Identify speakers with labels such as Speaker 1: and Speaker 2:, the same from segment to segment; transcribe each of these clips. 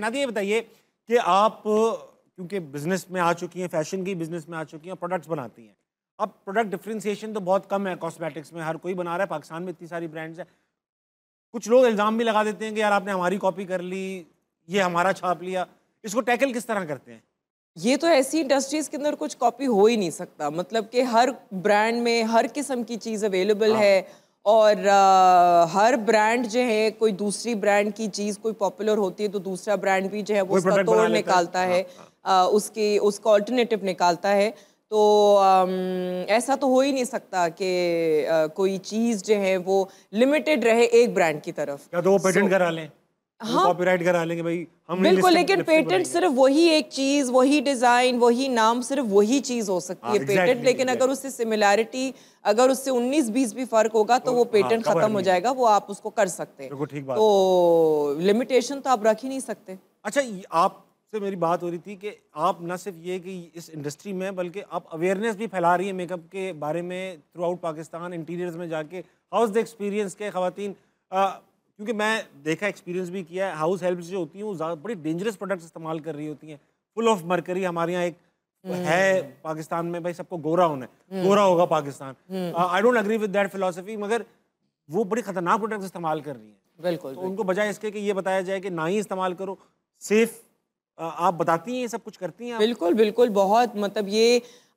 Speaker 1: नादी ये बताइए कि आप क्योंकि बिजनेस में आ चुकी हैं फैशन की बिजनेस में आ चुकी हैं प्रोडक्ट्स बनाती हैं अब प्रोडक्ट डिफ्रेंसीशन तो बहुत कम है कॉस्मेटिक्स में हर कोई बना रहा है पाकिस्तान में इतनी सारी ब्रांड्स हैं कुछ लोग इल्ज़ाम भी लगा देते हैं कि यार आपने हमारी कॉपी कर ली ये हमारा
Speaker 2: छाप लिया इसको टैकल किस तरह करते हैं ये तो ऐसी इंडस्ट्रीज के अंदर कुछ कॉपी हो ही नहीं सकता मतलब कि हर ब्रांड में हर किस्म की चीज़ अवेलेबल हाँ। है और आ, हर ब्रांड जो है कोई दूसरी ब्रांड की चीज़ कोई पॉपुलर होती है तो दूसरा ब्रांड भी जो है वो उसका तोड़ निकालता है हाँ, हाँ। उसकी उसका ऑल्टरनेटिव निकालता है तो ऐसा तो हो ही नहीं सकता कि कोई चीज़ जो है वो लिमिटेड रहे एक ब्रांड की तरफ
Speaker 1: या तो वो पेटेंट so, करा लें कॉपीराइट हाँ। करा लेंगे भाई हम बिल्कुल लेकिन पेटेंट
Speaker 2: सिर्फ वही एक चीज वही डिजाइन वही नाम सिर्फ वही चीज हो सकती हाँ, है पेटेंट लेकिन अगर उससे सिमिलैरिटी अगर उससे 19 20 भी फर्क होगा तो, तो वो पेटेंट हाँ, खत्म हो जाएगा वो आप उसको कर सकते हैं तो लिमिटेशन तो आप रख ही नहीं सकते
Speaker 1: अच्छा आप से मेरी बात हो रही थी कि आप ना सिर्फ ये कि इस इंडस्ट्री में बल्कि आप अवेयरनेस भी फैला रही है मेकअप के बारे में थ्रू आउट पाकिस्तान इंटीरियर्स में जाके हाउस द एक्सपीरियंस के खातन क्योंकि मैं देखा एक्सपीरियंस भी किया है हाउस हेल्प जो होती हैं वो ज़्यादा बड़ी डेंजरस प्रोडक्ट्स इस्तेमाल कर रही होती हैं फुल ऑफ मरकरी हमारे यहाँ एक हम्म। है पाकिस्तान में भाई सबको गोरा होना है हम्म। गोरा होगा Pakistan I don't agree with that philosophy मगर वो बड़ी खतरनाक प्रोडक्ट इस्तेमाल कर रही हैं बिल्कुल तो उनको बजाय इसके कि ये बताया जाए कि ना ही इस्तेमाल करो
Speaker 2: सेफ uh, आप बताती हैं ये सब कुछ करती हैं बिल्कुल बिल्कुल बहुत मतलब ये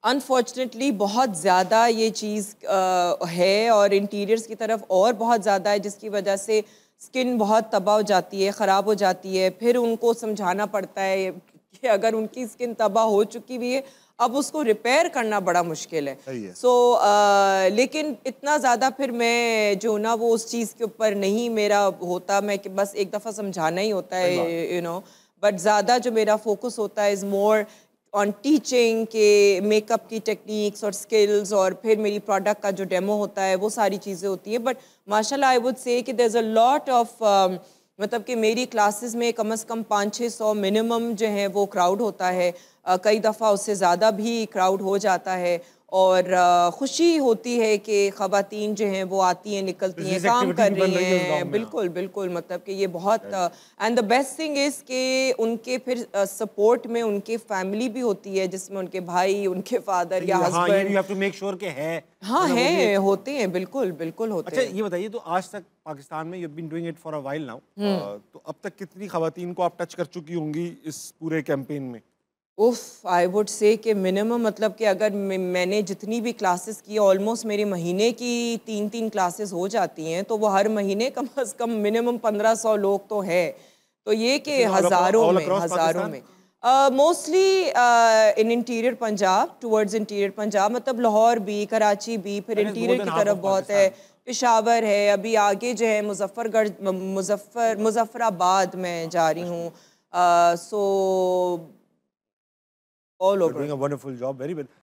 Speaker 2: अनफॉर्चुनेटली बहुत ज़्यादा ये चीज़ है और इंटीरियर्स की तरफ और बहुत ज़्यादा है जिसकी वजह से स्किन बहुत तबाह हो जाती है ख़राब हो जाती है फिर उनको समझाना पड़ता है कि अगर उनकी स्किन तबाह हो चुकी हुई है अब उसको रिपेयर करना बड़ा मुश्किल है सो so, लेकिन इतना ज़्यादा फिर मैं जो ना वो उस चीज़ के ऊपर नहीं मेरा होता मैं कि बस एक दफ़ा समझाना ही होता है यू नो बट ज़्यादा जो मेरा फोकस होता है इज़ मोर ऑन टीचिंग के मेकअप की टेक्निक्स और स्किल्स और फिर मेरी प्रोडक्ट का जो डेमो होता है वो सारी चीज़ें होती हैं बट माशाल्लाह आई वुड से कि देर अ लॉट ऑफ मतलब कि मेरी क्लासेस में कम से कम पाँच छः सौ मिनिमम जो है वो क्राउड होता है uh, कई दफ़ा उससे ज़्यादा भी क्राउड हो जाता है और खुशी होती है कि खातन जो हैं वो आती हैं निकलती हैं काम कर रही हैं बिल्कुल बिल्कुल मतलब कि ये बहुत and the best thing is कि उनके फिर सपोर्ट में उनके फैमिली भी होती है जिसमें उनके भाई उनके फादर या हस्बैंड
Speaker 1: श्योर के है हाँ मतलब हैं होते हैं बिल्कुल बिल्कुल होते अच्छा, हैं ये बताइए तो आज तक पाकिस्तान में you been doing it for a while now तो अब तक कितनी खवातीन को आप टच कर चुकी होंगी इस पूरे कैंपेन में
Speaker 2: उफ आई वुड से कि मिनिमम मतलब कि अगर मैंने जितनी भी क्लासेस की ऑलमोस्ट मेरे महीने की तीन तीन क्लासेस हो जाती हैं तो वो हर महीने कम अज़ कम मिनिमम पंद्रह सौ लोग तो है तो ये कि हज़ारों में हज़ारों में mostly in interior Punjab towards interior Punjab मतलब लाहौर भी कराची भी फिर इंटीरियर तो की तरफ बहुत है पिशावर है अभी आगे जो है मुजफ्फरगढ़ मुजफ्फर मुजफ्फराबाद में जा रही हूँ सो All over. You're doing a
Speaker 1: wonderful job. Very well.